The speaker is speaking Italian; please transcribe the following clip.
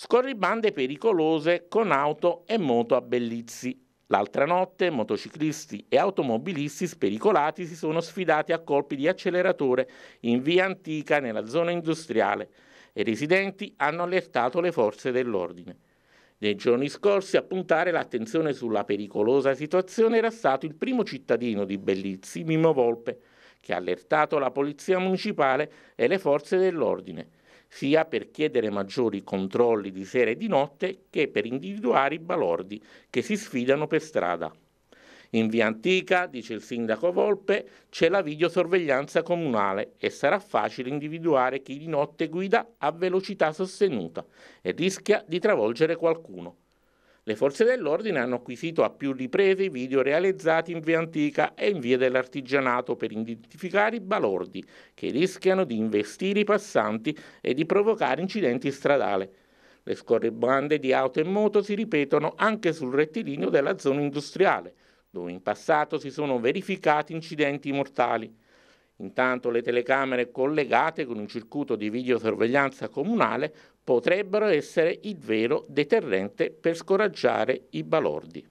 scorribande pericolose con auto e moto a Bellizzi. L'altra notte motociclisti e automobilisti spericolati si sono sfidati a colpi di acceleratore in via antica nella zona industriale e i residenti hanno allertato le forze dell'ordine. Nei giorni scorsi a puntare l'attenzione sulla pericolosa situazione era stato il primo cittadino di Bellizzi, Mimo Volpe, che ha allertato la polizia municipale e le forze dell'ordine sia per chiedere maggiori controlli di sera e di notte che per individuare i balordi che si sfidano per strada. In via antica, dice il sindaco Volpe, c'è la videosorveglianza comunale e sarà facile individuare chi di notte guida a velocità sostenuta e rischia di travolgere qualcuno. Le forze dell'ordine hanno acquisito a più riprese i video realizzati in via antica e in via dell'artigianato per identificare i balordi che rischiano di investire i passanti e di provocare incidenti stradali. Le scorribande di auto e moto si ripetono anche sul rettilineo della zona industriale, dove in passato si sono verificati incidenti mortali. Intanto le telecamere collegate con un circuito di videosorveglianza comunale potrebbero essere il vero deterrente per scoraggiare i balordi.